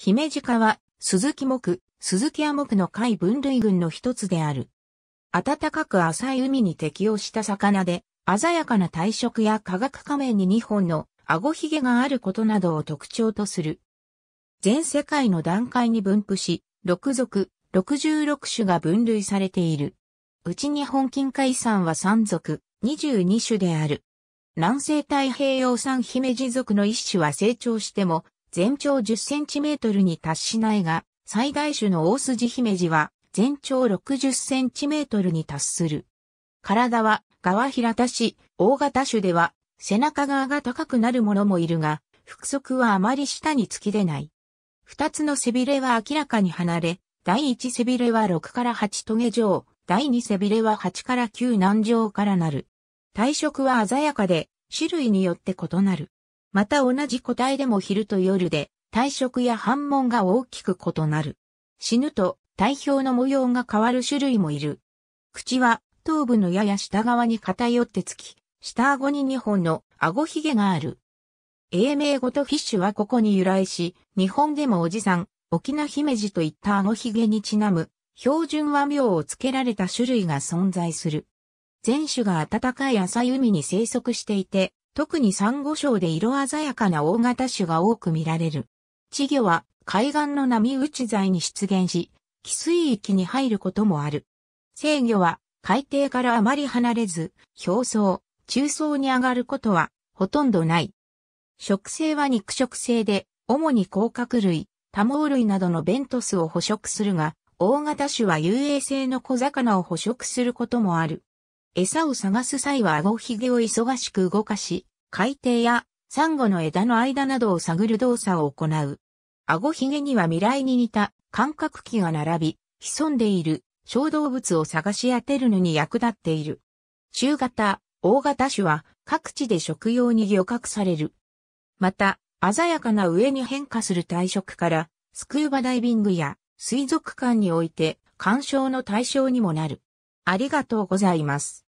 姫ジカは、鈴木木、鈴木モ木の貝分類群の一つである。暖かく浅い海に適応した魚で、鮮やかな体色や化学仮面に2本の顎ひげがあることなどを特徴とする。全世界の段階に分布し、6属、66種が分類されている。うち日本近海産は3属、22種である。南西太平洋産姫路属の一種は成長しても、全長10センチメートルに達しないが、最大種の大筋姫路は全長60センチメートルに達する。体は側平たし、大型種では背中側が高くなるものもいるが、腹側はあまり下に突き出ない。二つの背びれは明らかに離れ、第一背びれは6から8トゲ状、第二背びれは8から9難状からなる。体色は鮮やかで、種類によって異なる。また同じ個体でも昼と夜で体色や反紋が大きく異なる。死ぬと体表の模様が変わる種類もいる。口は頭部のやや下側に偏ってつき、下顎に2本の顎ひげがある。英名語とフィッシュはここに由来し、日本でもおじさん、沖縄姫路といった顎ひげにちなむ、標準和名を付けられた種類が存在する。全種が暖かい浅い海に生息していて、特にサンゴ礁で色鮮やかな大型種が多く見られる。稚魚は海岸の波打ち材に出現し、寄水域に入ることもある。制魚は海底からあまり離れず、表層、中層に上がることはほとんどない。食性は肉食性で、主に甲殻類、多毛類などのベントスを捕食するが、大型種は遊泳性の小魚を捕食することもある。餌を探す際は顎ひげを忙しく動かし、海底やサンゴの枝の間などを探る動作を行う。顎ひげには未来に似た感覚器が並び、潜んでいる小動物を探し当てるのに役立っている。中型、大型種は各地で食用に漁獲される。また、鮮やかな上に変化する体色から、スクーバダイビングや水族館において鑑賞の対象にもなる。ありがとうございます。